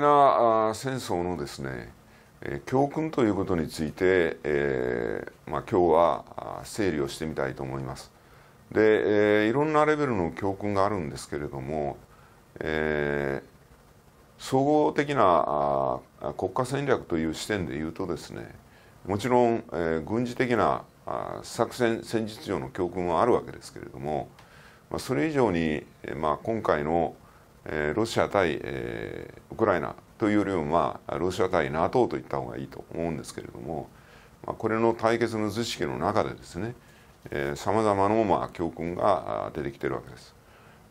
イナ戦争のですね、え教訓ということについて、えーまあ、今日は整理をしてみたいと思います。で、えー、いろんなレベルの教訓があるんですけれども、えー、総合的なあ国家戦略という視点で言うとですねもちろん、えー、軍事的なあ作戦戦術上の教訓はあるわけですけれども、まあ、それ以上に、えまあ、今回のえロシア対、えー、ウクライナというよりも、まあ、ロシア対 NATO といった方がいいと思うんですけれども、まあ、これの対決の図式の中でですねさまざまな、まあ、教訓が出てきてるわけです。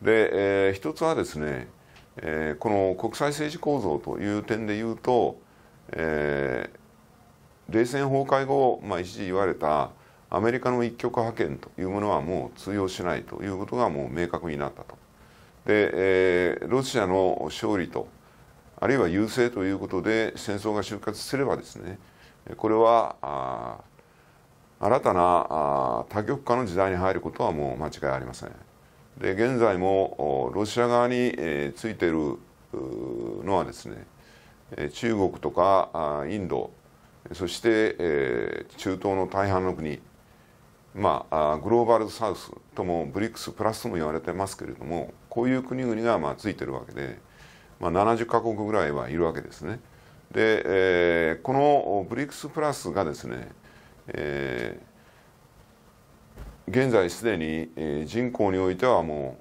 で、えー、一つはですね、えー、この国際政治構造という点で言うと、えー、冷戦崩壊後、まあ、一時言われたアメリカの一極派遣というものはもう通用しないということがもう明確になったと。で、えー、ロシアの勝利とあるいは優勢ということで戦争が終結すればですねこれは新たなあ多極化の時代に入ることはもう間違いありませんで現在もロシア側に、えー、ついているのはですね中国とかインドそして、えー、中東の大半の国まあグローバルサウスともブリックスプラスとも言われてますけれどもこういう国々がまあついてるわけで、まあ、70か国ぐらいはいるわけですね。で、えー、この BRICS プラスがですね、えー、現在すでに、え人口においてはも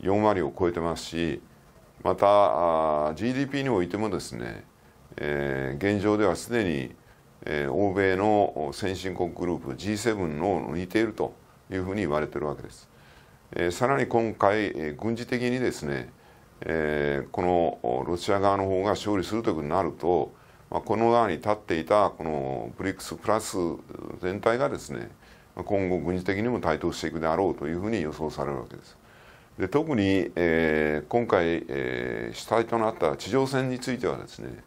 う4割を超えてますしまたあ GDP においてもですね、えー、現状ではすでに、え欧米の先進国グループ G7 の似ているというふうに言われてるわけです。えさらに今回、え軍事的にですね、えー、このロシア側の方が勝利するということになると、まあ、この側に立っていたこのブリックスプラス全体がですね今後軍事的にも台頭していくであろうというふうに予想されるわけです。で特に、えー、今回、えー、主体となった地上戦についてはですね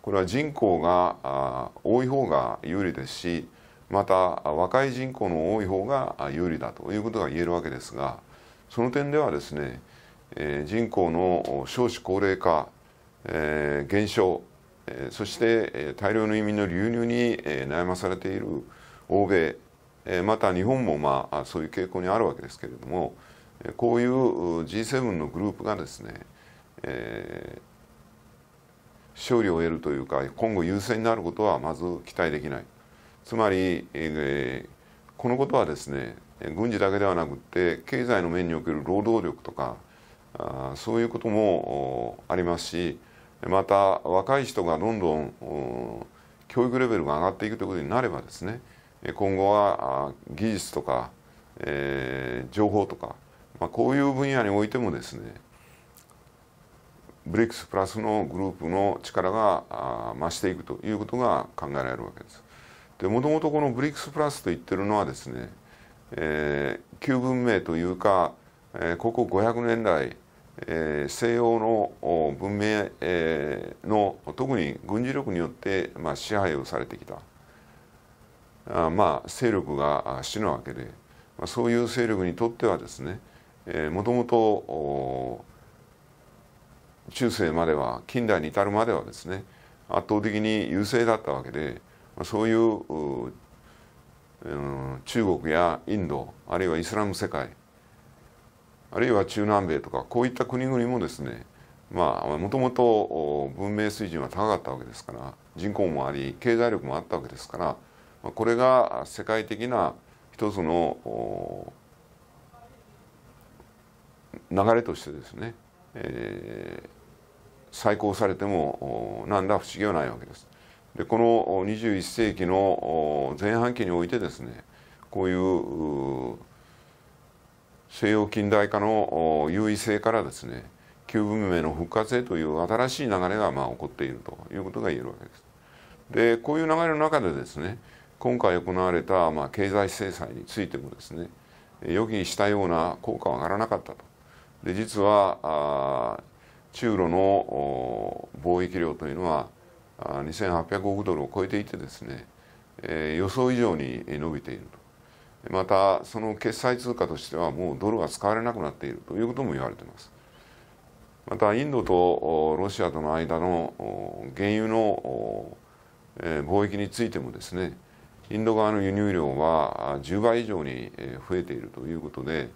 これは人口が多い方が有利ですしまた若い人口の多い方が有利だということが言えるわけですが。その点ではですね、えー、人口の少子高齢化、えー、減少、えー、そして、え大量の移民の流入に、え悩まされている欧米、えー、また日本も、まあ、そういう傾向にあるわけですけれどもこういう G7 のグループがですね、えー、勝利を得るというか今後優勢になることはまず期待できない。つまり、えー、このことはですね軍事だけではなくて経済の面における労働力とかあそういうこともありますしまた若い人がどんどん教育レベルが上がっていくということになればですね今後は技術とか、え情報とか、まこういう分野においてもですねブリックスプラスのグループの力が増していくということが考えられるわけです。でもともとこの BRICS プラスと言ってるのはですね、えー、旧文明というか、えー、ここ500年来、えー、西洋の文明、えー、の特に軍事力によって、まあ、支配をされてきたあまあ勢力が死なわけで、まあ、そういう勢力にとってはですねもともと中世までは近代に至るまではですね圧倒的に優勢だったわけでそういう中国やインドあるいはイスラム世界あるいは中南米とかこういった国々もですねまあもともと文明水準は高かったわけですから人口もあり経済力もあったわけですからこれが世界的な一つの流れとしてですね、えー、再考されても何らだ不思議はないわけです。でこの21世紀の前半期においてですねこういう西洋近代化の優位性からですね旧文明の復活へという新しい流れがまあ起こっているということが言えるわけです。でこういう流れの中でですね今回行われたまあ経済制裁についてもですね予期したような効果は上がらなかったと。で実はあ中ロの貿易量というのは2800億ドルを超えていてですね、えー、予想以上に伸びているとまたその決済通貨としてはもうドルが使われなくなっているということも言われていますまたインドとロシアとの間の原油の貿易についてもですねインド側の輸入量は10倍以上に増えているということで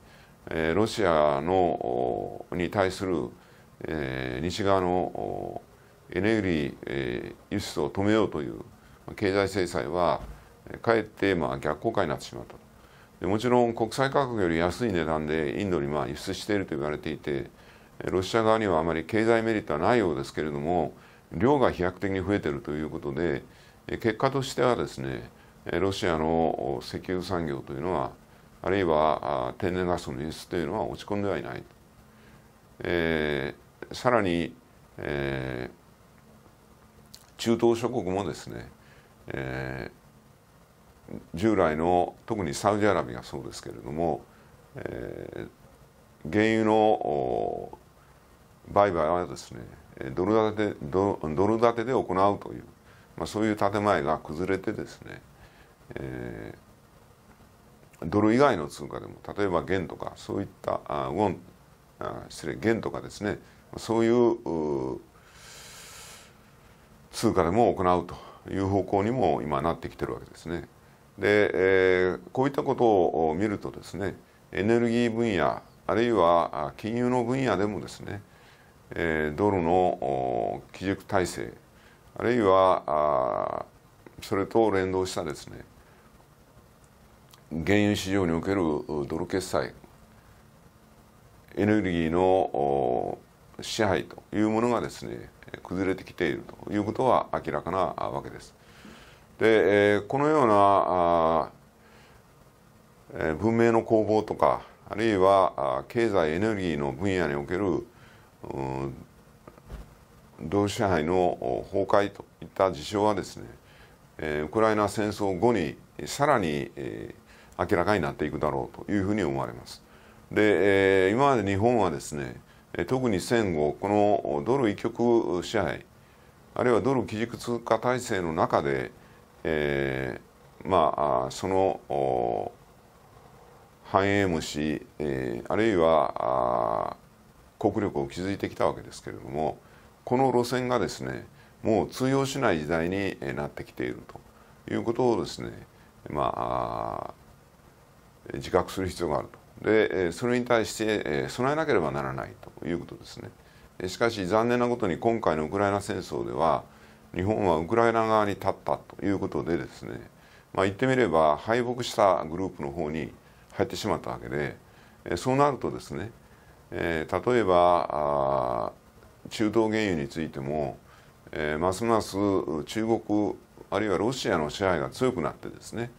ロシアのに対する西側のエネルギー、輸出を止めようという経済制裁はかえってまあ逆効果になってしまったでもちろん国際価格より安い値段でインドにまあ輸出していると言われていてロシア側にはあまり経済メリットはないようですけれども量が飛躍的に増えているということで結果としてはですねロシアの石油産業というのはあるいは天然ガスの輸出というのは落ち込んではいない、えー、さらに、えー中東諸国もですね、えー、従来の特にサウジアラビアがそうですけれども、えー、原油の売買はですねドル建てドドル建てで行うという、まあ、そういう建前が崩れてですね、えー、ドル以外の通貨でも例えば元とかそういったあウォンあ失礼元とかですねそういう通貨でも行うという方向にも今なってきてるわけですね。で、えー、こういったことを見るとですねエネルギー分野あるいは金融の分野でもですね、えー、ドルの基軸体制あるいはあそれと連動したですね原油市場におけるドル決済エネルギーの支配というものがですね崩れてきているということは明らかなわけです。で、えー、このようなえー、文明の攻防とかあるいは経済エネルギーの分野における同支配の崩壊といった事象はですね、えー、ウクライナ戦争後にさらに、明らかになっていくだろうというふうに思われます。で、えー、今まで日本はですね特に戦後このドル一極支配あるいはドル基軸通貨体制の中で、えー、まあその繁栄虫、えー、あるいは国力を築いてきたわけですけれどもこの路線がですねもう通用しない時代になってきているということをですねまあ自覚する必要があると。でそれに対して備えなければならないということですねしかし残念なことに今回のウクライナ戦争では日本はウクライナ側に立ったということでですね、まあ、言ってみれば敗北したグループの方に入ってしまったわけでそうなるとですね、え例えば中東原油についても、えますます中国あるいはロシアの支配が強くなってですね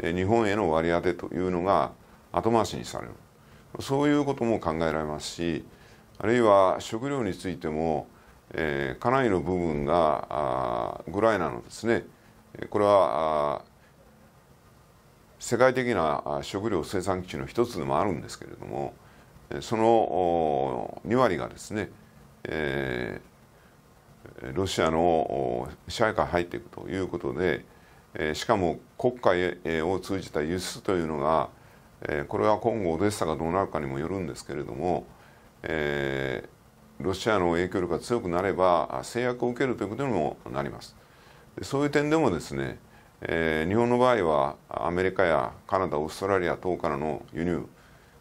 日本への割り当てというのが後回しにされるそういうことも考えられますしあるいは食料についても、えー、なりの部分がウクライナのですねこれは世界的な食料生産基地の一つでもあるんですけれどもその2割がですね、えー、ロシアの支配下入っていくということでしかも国会を通じた輸出というのがえこれは今後オデッサがどうなるかにもよるんですけれども、えロシアの影響力が強くなれば制約を受けるということにもなります。そういう点でもですね、え日本の場合はアメリカやカナダオーストラリア等からの輸入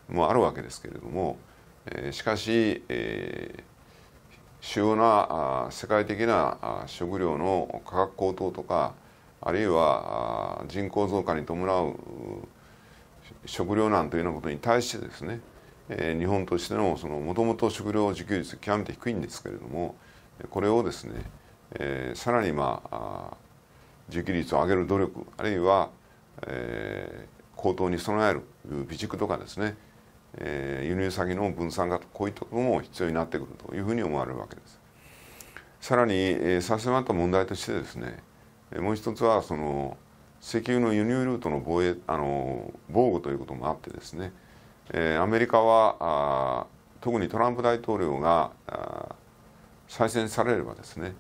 もあるわけですけれども、えしかし、え主要な世界的な食料の価格高騰とかあるいは人口増加に伴う食糧難というようなことに対してですね、えー、日本としてのもともと食料自給率極めて低いんですけれどもこれをですね、えー、さらにまあ自給率を上げる努力あるいは、えー、高騰に備える備蓄とかですね、えー、輸入先の分散化とこういったことも必要になってくるというふうに思われるわけです。さらに、えー、させまった問題としてですねもう一つはその石油の輸入ルートの防衛あの防護ということもあってですね、えー、アメリカは特にトランプ大統領が再選されればですね、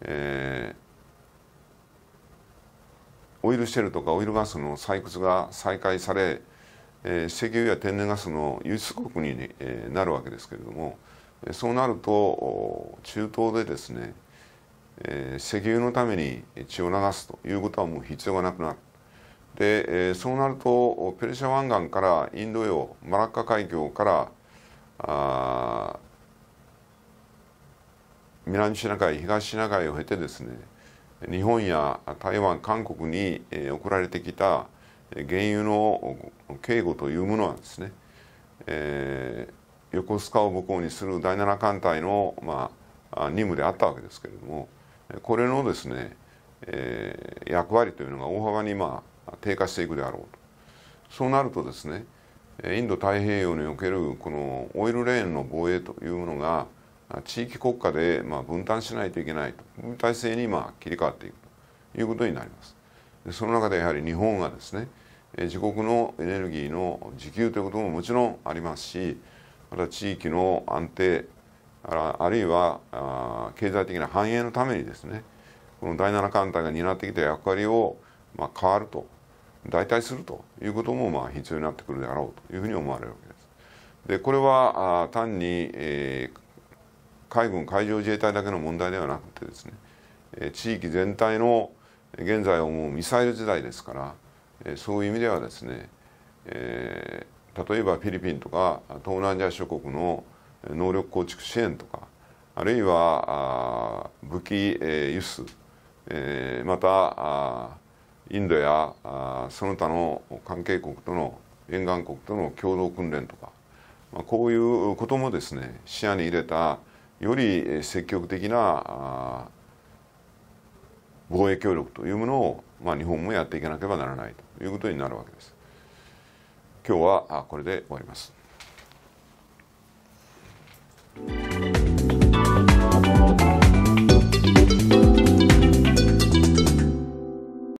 えー、オイルシェルとかオイルガスの採掘が再開され、えー、石油や天然ガスの輸出国になるわけですけれどもそうなると中東でですねえー、石油のために血を流すということはもう必要がなくなるで、えー、そうなるとペルシャ湾岸からインド洋マラッカ海峡からあ南シナ海東シナ海を経てですね日本や台湾韓国に、えー、送られてきた原油の警護というものはですね、えー、横須賀を母港にする第7艦隊の、まあ、任務であったわけですけれどもこれのですね、えー、役割というのが大幅にまあ低下していくであろうとそうなるとですねインド太平洋におけるこのオイルレーンの防衛というのが地域国家でまあ分担しないといけないと体制にまあ切り替わっていくということになります。その中でやはり日本がですね自国のエネルギーの自給ということももちろんありますしまた地域の安定あるいは経済的な繁栄のためにですねこの第7艦隊が担ってきた役割をまあ変わると代替するということもまあ必要になってくるであろうというふうに思われるわけです。でこれは単に、えー、海軍海上自衛隊だけの問題ではなくてですね、えー、地域全体の現在をもうミサイル時代ですから、えー、そういう意味ではですね、えー、例えばフィリピンとか東南アジア諸国の能力構築支援とかあるいは武器輸出またインドやその他の関係国との沿岸国との共同訓練とか、まあ、こういうこともですね視野に入れたより積極的な防衛協力というものを、まあ、日本もやっていかなければならないということになるわけです。今日はこれで終わります。Thank you.